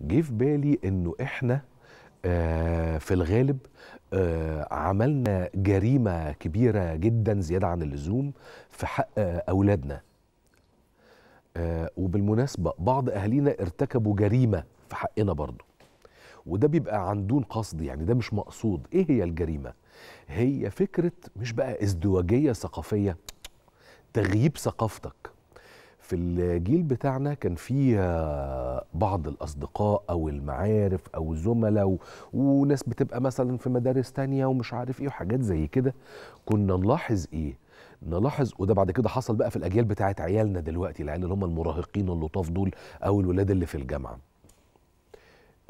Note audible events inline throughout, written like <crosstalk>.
جه في بالي انه احنا آه، في الغالب آه، عملنا جريمه كبيره جدا زياده عن اللزوم في حق آه، اولادنا وبالمناسبه بعض اهالينا ارتكبوا جريمه في حقنا برضه وده بيبقى عن دون قصد يعني ده مش مقصود ايه هي الجريمه هي فكره مش بقى ازدواجيه ثقافيه تغييب ثقافتك في الجيل بتاعنا كان في آه، بعض الاصدقاء او المعارف او زملاء وناس بتبقى مثلا في مدارس تانية ومش عارف ايه وحاجات زي كده كنا نلاحظ ايه نلاحظ وده بعد كده حصل بقى في الاجيال بتاعت عيالنا دلوقتي العيال اللي هم المراهقين اللطاف دول او الولاد اللي في الجامعه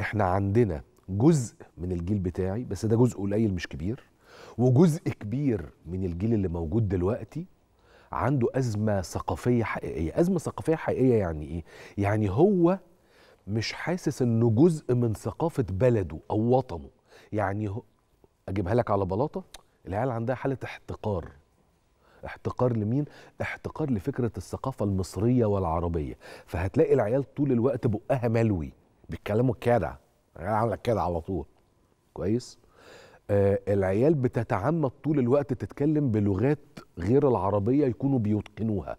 احنا عندنا جزء من الجيل بتاعي بس ده جزء قليل مش كبير وجزء كبير من الجيل اللي موجود دلوقتي عنده ازمه ثقافيه حقيقيه ازمه ثقافيه حقيقيه يعني ايه يعني هو مش حاسس انه جزء من ثقافه بلده او وطنه يعني هو اجيبها لك على بلاطه العيال عندها حاله احتقار احتقار لمين؟ احتقار لفكرة الثقافة المصرية والعربية فهتلاقي العيال طول الوقت بقها ملوي بيتكلموا كده العيال عاملة كده على طول كويس؟ آه العيال بتتعمد طول الوقت تتكلم بلغات غير العربيه يكونوا بيتقنوها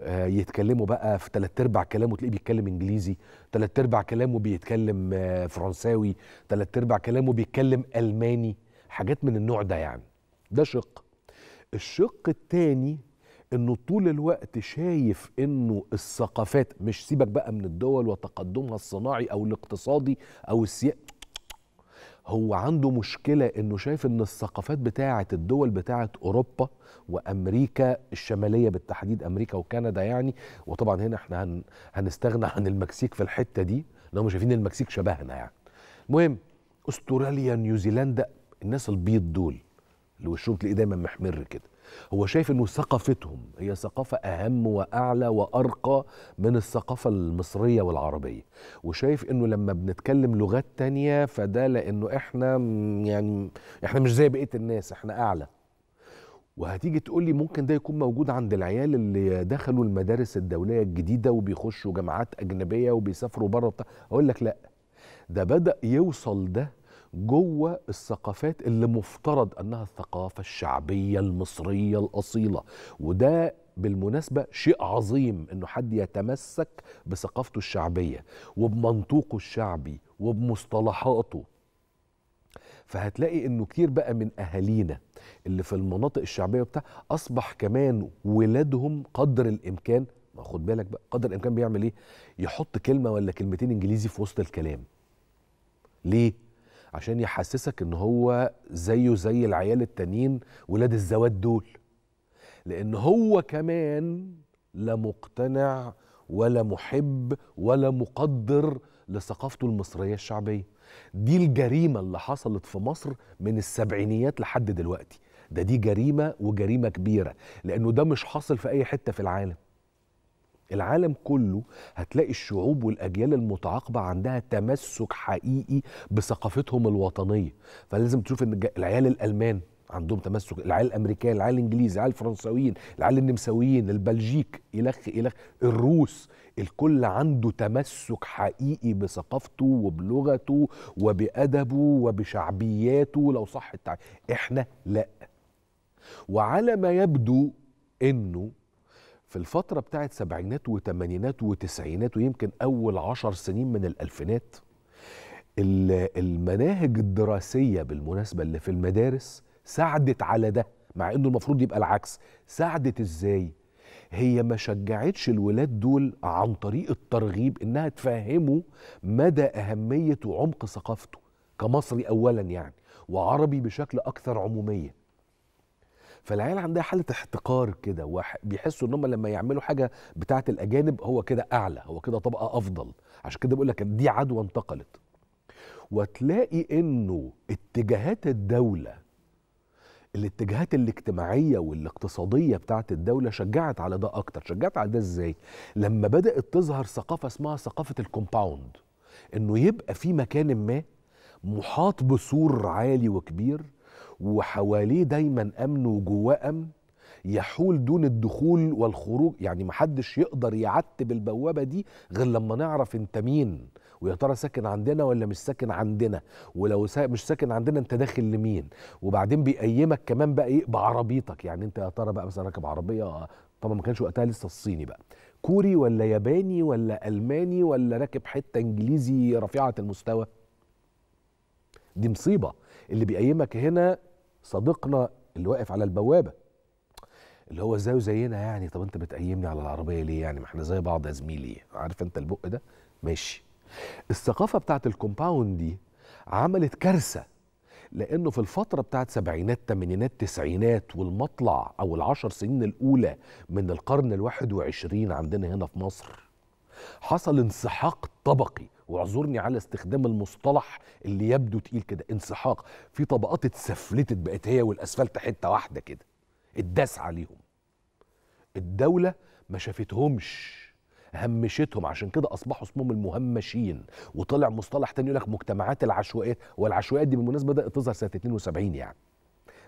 آه، يتكلموا بقى في ثلاث ارباع كلامه تلاقيه بيتكلم انجليزي ثلاث ارباع كلامه بيتكلم آه، فرنساوي ثلاث ارباع كلامه بيتكلم الماني حاجات من النوع ده يعني ده شق الشق الثاني انه طول الوقت شايف انه الثقافات مش سيبك بقى من الدول وتقدمها الصناعي او الاقتصادي او السياسي هو عنده مشكلة انه شايف ان الثقافات بتاعة الدول بتاعة اوروبا وامريكا الشمالية بالتحديد امريكا وكندا يعني وطبعا هنا احنا هن هنستغنى عن المكسيك في الحتة دي لو مش شايفين المكسيك شبهنا يعني المهم استراليا نيوزيلندا الناس البيض دول اللي وشهم تلاقيه دايما محمر كده هو شايف انه ثقافتهم هي ثقافه اهم واعلى وارقى من الثقافه المصريه والعربيه وشايف انه لما بنتكلم لغات تانية فده لانه احنا يعني احنا مش زي بقيه الناس احنا اعلى وهتيجي تقول لي ممكن ده يكون موجود عند العيال اللي دخلوا المدارس الدوليه الجديده وبيخشوا جامعات اجنبيه وبيسافروا بره اقول لك لا ده بدا يوصل ده جوه الثقافات اللي مفترض انها الثقافه الشعبيه المصريه الاصيله وده بالمناسبة شيء عظيم انه حد يتمسك بثقافته الشعبية وبمنطوقه الشعبي وبمصطلحاته فهتلاقي انه كتير بقى من اهالينا اللي في المناطق الشعبية بتاع اصبح كمان ولادهم قدر الامكان ما خد بالك بقى قدر الامكان بيعمل ايه يحط كلمة ولا كلمتين انجليزي في وسط الكلام ليه عشان يحسسك ان هو زيه زي العيال التانيين ولاد الزواد دول لان هو كمان لا مقتنع ولا محب ولا مقدر لثقافته المصريه الشعبيه دي الجريمه اللي حصلت في مصر من السبعينيات لحد دلوقتي ده دي جريمه وجريمه كبيره لانه ده مش حاصل في اي حته في العالم العالم كله هتلاقي الشعوب والاجيال المتعاقبه عندها تمسك حقيقي بثقافتهم الوطنيه فلازم تشوف ان العيال الالمان عندهم تمسك العيال الامريكان العيال الانجليزي العيال الفرنساويين العيال النمساويين البلجيك الخ الخ الروس الكل عنده تمسك حقيقي بثقافته وبلغته وبادبه وبشعبياته لو صح التعبير احنا لا وعلى ما يبدو انه في الفترة بتاعت سبعينات وثمانينات وتسعينات ويمكن أول عشر سنين من الألفينات المناهج الدراسية بالمناسبة اللي في المدارس ساعدت على ده مع انه المفروض يبقى العكس ساعدت ازاي هي ما شجعتش الولاد دول عن طريق الترغيب انها تفهمه مدى اهميه وعمق ثقافته كمصري اولا يعني وعربي بشكل اكثر عموميه فالعيال عندها حاله احتقار كده بيحسوا ان هم لما يعملوا حاجه بتاعه الاجانب هو كده اعلى هو كده طبقه افضل عشان كده بقول لك دي عدوى انتقلت وتلاقي انه اتجاهات الدوله الاتجاهات الاجتماعيه والاقتصاديه بتاعت الدوله شجعت على ده اكتر شجعت على ده ازاي لما بدات تظهر ثقافه اسمها ثقافه الكومباوند انه يبقى في مكان ما محاط بسور عالي وكبير وحواليه دايما امن وجواه امن يحول دون الدخول والخروج يعني محدش يقدر يعتب البوابة دي غير لما نعرف انت مين ويا ترى ساكن عندنا ولا مش ساكن عندنا ولو سا مش ساكن عندنا انت داخل لمين وبعدين بيقيمك كمان بقى ايه بعربيتك يعني انت يا ترى بقى مثلا راكب عربيه طبعا ما كانش وقتها لسه الصيني بقى كوري ولا ياباني ولا الماني ولا راكب حته انجليزي رفيعه المستوى دي مصيبه اللي بيقيمك هنا صديقنا اللي واقف على البوابه اللي هو ازاي زينا يعني طب انت بتقيمني على العربيه ليه يعني ما احنا زي بعض يا زميلي عارف انت البق ده ماشي الثقافه بتاعت الكومباوند دي عملت كارثه لانه في الفتره بتاعت سبعينات تمانينات تسعينات والمطلع او العشر سنين الاولى من القرن الواحد وعشرين عندنا هنا في مصر حصل انسحاق طبقي واعذرني على استخدام المصطلح اللي يبدو تقيل كده انسحاق في طبقات اتسفلتت بقت هي والاسفلت حته واحده كده اتداس عليهم الدوله ما شافتهمش همشتهم عشان كده اصبحوا اسمهم المهمشين وطلع مصطلح تاني يقول لك مجتمعات العشوائيات والعشوائيات دي بالمناسبه بدات تظهر سنه 72 يعني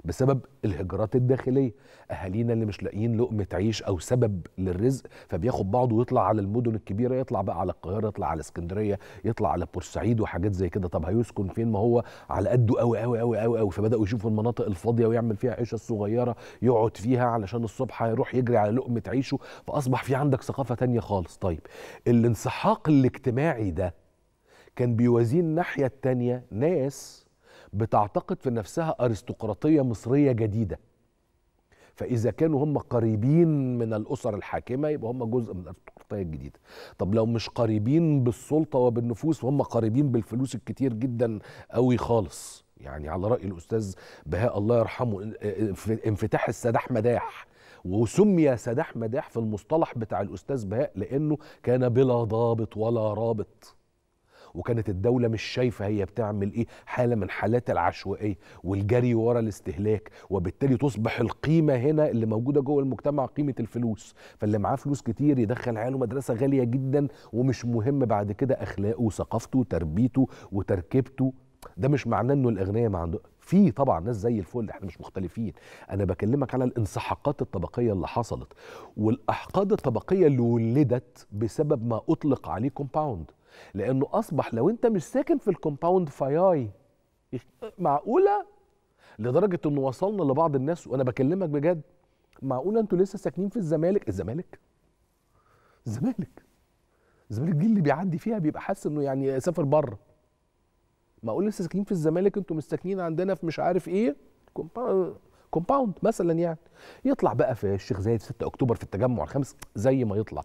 بسبب الهجرات الداخليه اهالينا اللي مش لاقيين لقمه عيش او سبب للرزق فبياخد بعضه ويطلع على المدن الكبيره يطلع بقى على القاهره يطلع على اسكندريه يطلع على بورسعيد وحاجات زي كده طب هيسكن فين ما هو على قده قوي قوي قوي قوي قوي فبداوا يشوفوا المناطق الفاضيه ويعمل فيها عيشه صغيرة يقعد فيها علشان الصبح هيروح يجري على لقمه عيشه فاصبح في عندك ثقافه تانية خالص طيب الانسحاق الاجتماعي ده كان بيوازيه الناحيه التانية ناس بتعتقد في نفسها أرستقراطية مصرية جديدة فإذا كانوا هم قريبين من الأسر الحاكمة يبقى هم جزء من الأرستقراطية الجديدة طب لو مش قريبين بالسلطة وبالنفوس وهم قريبين بالفلوس الكتير جدا قوي خالص يعني على رأي الأستاذ بهاء الله يرحمه انفتاح السداح مداح وسمي سداح مداح في المصطلح بتاع الأستاذ بهاء لأنه كان بلا ضابط ولا رابط وكانت الدوله مش شايفه هي بتعمل ايه حاله من حالات العشوائيه والجري ورا الاستهلاك وبالتالي تصبح القيمه هنا اللي موجوده جوه المجتمع قيمه الفلوس فاللي معاه فلوس كتير يدخل عياله مدرسه غاليه جدا ومش مهم بعد كده اخلاقه وثقافته وتربيته وتركيبته ده مش معناه انه الاغنياء ما عنده في طبعا ناس زي الفل احنا مش مختلفين انا بكلمك على الانسحاقات الطبقيه اللي حصلت والاحقاد الطبقيه اللي ولدت بسبب ما اطلق عليه كومباوند لانه اصبح لو انت مش ساكن في الكومباوند فياي معقوله لدرجه انه وصلنا لبعض الناس وانا بكلمك بجد معقوله انتوا لسه ساكنين في الزمالك الزمالك الزمالك الزمالك دي اللي بيعدي فيها بيبقى حاسس انه يعني سافر بره معقول لسه ساكنين في الزمالك انتوا مش ساكنين عندنا في مش عارف ايه كومباوند مثلا يعني يطلع بقى في الشيخ زايد 6 اكتوبر في التجمع الخامس زي ما يطلع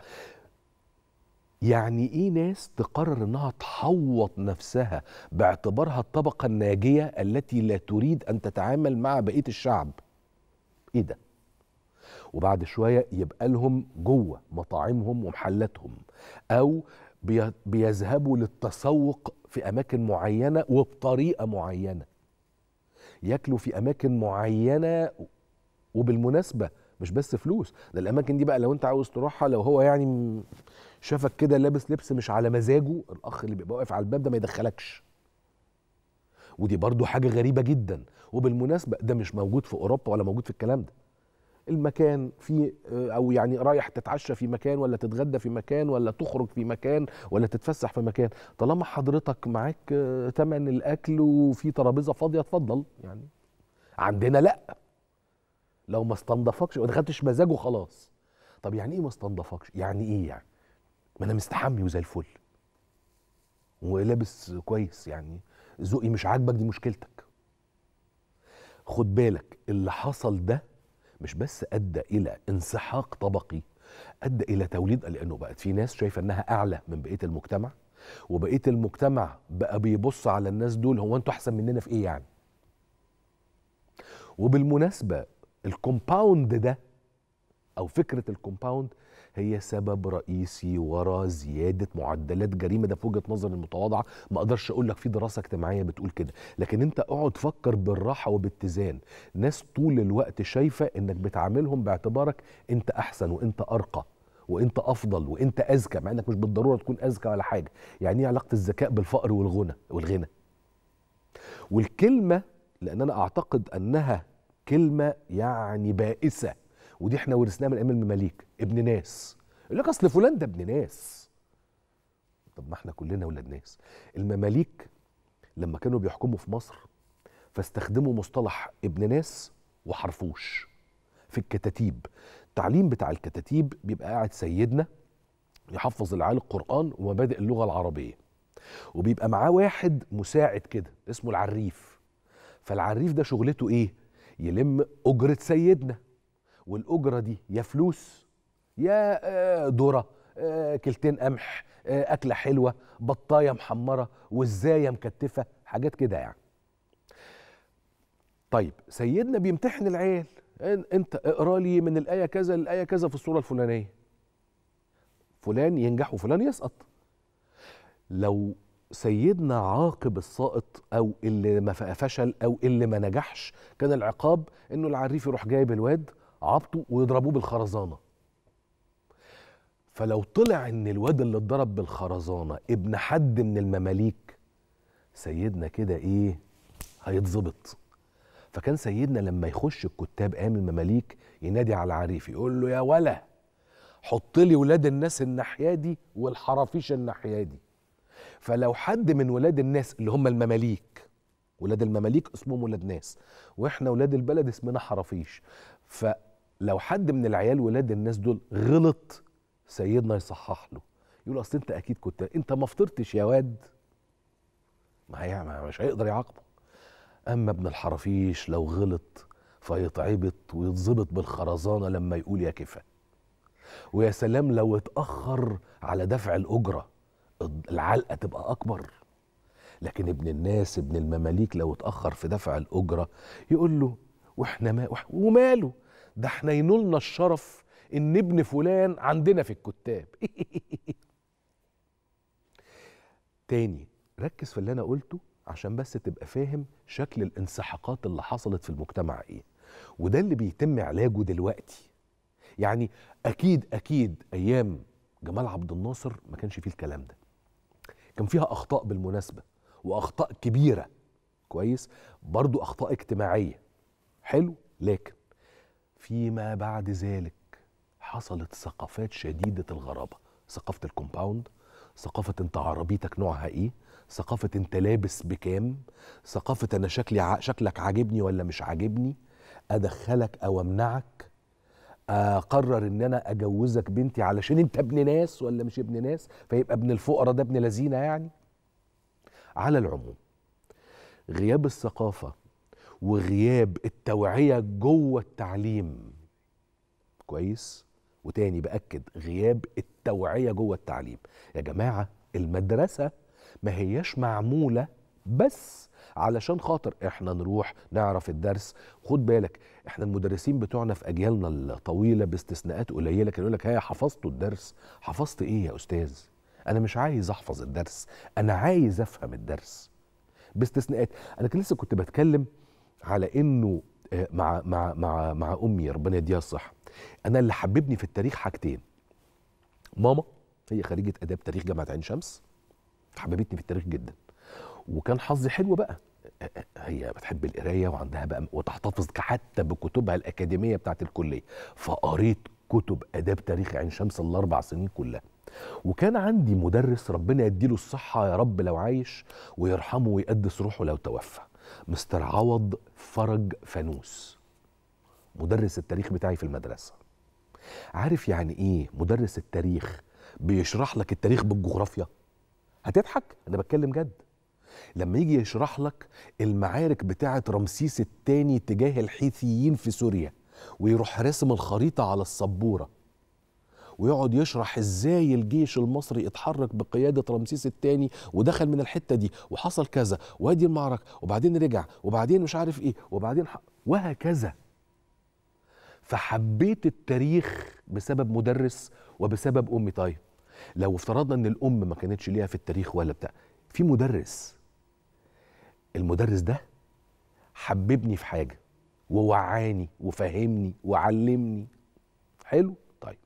يعني ايه ناس تقرر انها تحوط نفسها باعتبارها الطبقه الناجيه التي لا تريد ان تتعامل مع بقيه الشعب ايه ده وبعد شويه يبقى لهم جوه مطاعمهم ومحلاتهم او بيذهبوا للتسوق في اماكن معينه وبطريقه معينه ياكلوا في اماكن معينه وبالمناسبه مش بس فلوس ده الاماكن دي بقى لو انت عاوز تروحها لو هو يعني شافك كده لابس لبس مش على مزاجه الاخ اللي بيبقى واقف على الباب ده ما يدخلكش ودي برضو حاجه غريبه جدا وبالمناسبه ده مش موجود في اوروبا ولا موجود في الكلام ده المكان في آه، او يعني رايح تتعشى في مكان ولا تتغدى في مكان ولا تخرج في مكان ولا تتفسح في مكان طالما حضرتك معاك آه، تمن الاكل وفي ترابيزه فاضيه اتفضل يعني عندنا لا لو ما استنضفكش ما دخلتش مزاجه خلاص طب يعني ايه ما استنضفكش يعني ايه يعني ما انا مستحمي وزي الفل ولابس كويس يعني ذوقي مش عاجبك دي مشكلتك خد بالك اللي حصل ده مش بس ادى الى انسحاق طبقي ادى الى توليد لانه بقت في ناس شايفه انها اعلى من بقيه المجتمع وبقيه المجتمع بقى بيبص على الناس دول هو انتوا احسن مننا في ايه يعني وبالمناسبه الكومباوند ده او فكره الكومباوند هي سبب رئيسي وراء زياده معدلات جريمه ده في وجهه نظري المتواضعه ما اقدرش اقول لك في دراسه اجتماعيه بتقول كده لكن انت اقعد فكر بالراحه وباتزان ناس طول الوقت شايفه انك بتعاملهم باعتبارك انت احسن وانت ارقى وانت افضل وانت اذكى مع انك مش بالضروره تكون اذكى ولا حاجه يعني ايه علاقه الذكاء بالفقر والغنى والغنى والكلمه لان انا اعتقد انها كلمه يعني بائسه ودي احنا ورثناها من ايام المماليك ابن ناس يقول لك اصل فلان ده ابن ناس طب ما احنا كلنا ولاد ناس المماليك لما كانوا بيحكموا في مصر فاستخدموا مصطلح ابن ناس وحرفوش في الكتاتيب التعليم بتاع الكتاتيب بيبقى قاعد سيدنا يحفظ العيال القران ومبادئ اللغه العربيه وبيبقى معاه واحد مساعد كده اسمه العريف فالعريف ده شغلته ايه يلم أجرة سيدنا والأجرة دي يا فلوس يا آه، ذرة آه، كلتين قمح آه، أكلة حلوة بطاية محمرة وازاية مكتفة حاجات كده يعني طيب سيدنا بيمتحن العيال انت اقرا لي من الايه كذا للايه كذا في الصوره الفلانيه فلان ينجح وفلان يسقط لو سيدنا عاقب الساقط او اللي ما فشل او اللي ما نجحش كان العقاب انه العريف يروح جايب الواد عبطه ويضربوه بالخرزانه فلو طلع ان الواد اللي اتضرب بالخرزانه ابن حد من المماليك سيدنا كده ايه هيتظبط فكان سيدنا لما يخش الكتاب ايام المماليك ينادي على العريف يقول له يا ولا حط لي ولاد الناس الناحيه دي والحرافيش الناحيه دي فلو حد من ولاد الناس اللي هم المماليك ولاد المماليك اسمهم ولاد ناس واحنا ولاد البلد اسمنا حرافيش فلو حد من العيال ولاد الناس دول غلط سيدنا يصحح له يقول اصل انت اكيد كنت انت ما فطرتش يا واد ما هي مش هيقدر يعاقبه اما ابن الحرافيش لو غلط فيتعبط ويتظبط بالخرزانه لما يقول يا كفا ويا سلام لو اتاخر على دفع الاجره العلقه تبقى اكبر لكن ابن الناس ابن المماليك لو اتاخر في دفع الاجره يقول له واحنا ما وماله ده احنا ينولنا الشرف ان ابن فلان عندنا في الكتاب <laughs> تاني ركز في اللي انا قلته عشان بس تبقى فاهم شكل الانسحاقات اللي حصلت في المجتمع ايه وده اللي بيتم علاجه دلوقتي يعني اكيد اكيد ايام جمال عبد الناصر ما كانش فيه الكلام ده كان فيها اخطاء بالمناسبه واخطاء كبيره كويس برضو اخطاء اجتماعيه حلو لكن فيما بعد ذلك حصلت ثقافات شديده الغرابه ثقافه الكومباوند ثقافة انت عربيتك نوعها ايه ثقافة انت لابس بكام ثقافة انا شكلي ع... شكلك عاجبني ولا مش عاجبني ادخلك او امنعك اقرر ان انا اجوزك بنتي علشان انت ابن ناس ولا مش ابن ناس فيبقى ابن الفقراء ده ابن لذينه يعني على العموم غياب الثقافه وغياب التوعيه جوه التعليم كويس وتاني باكد غياب التوعيه جوه التعليم يا جماعه المدرسه ما هياش معموله بس علشان خاطر احنا نروح نعرف الدرس خد بالك احنا المدرسين بتوعنا في اجيالنا الطويله باستثناءات قليله كانوا يقول لك هي حفظت الدرس حفظت ايه يا استاذ انا مش عايز احفظ الدرس انا عايز افهم الدرس باستثناءات انا كان لسه كنت بتكلم على انه آه، مع مع مع مع امي ربنا يديها الصحه انا اللي حببني في التاريخ حاجتين ماما هي خريجه اداب تاريخ جامعه عين شمس حببتني في التاريخ جدا وكان حظي حلو بقى هي بتحب القرايه وعندها بقى وتحتفظ حتى بكتبها الاكاديميه بتاعه الكليه فقريت كتب اداب تاريخ عين شمس الاربع سنين كلها وكان عندي مدرس ربنا يديله الصحه يا رب لو عايش ويرحمه ويقدس روحه لو توفى مستر عوض فرج فانوس مدرس التاريخ بتاعي في المدرسه عارف يعني ايه مدرس التاريخ بيشرح لك التاريخ بالجغرافيا هتضحك انا بتكلم جد لما يجي يشرح لك المعارك بتاعه رمسيس الثاني تجاه الحيثيين في سوريا ويروح رسم الخريطه على السبوره ويقعد يشرح ازاي الجيش المصري اتحرك بقياده رمسيس الثاني ودخل من الحته دي وحصل كذا وادي المعركه وبعدين رجع وبعدين مش عارف ايه وبعدين ح... وهكذا فحبيت التاريخ بسبب مدرس وبسبب امي طيب لو افترضنا ان الام ما كانتش ليها في التاريخ ولا بتاع في مدرس المدرس ده حببني في حاجه ووعاني وفهمني وعلمني حلو طيب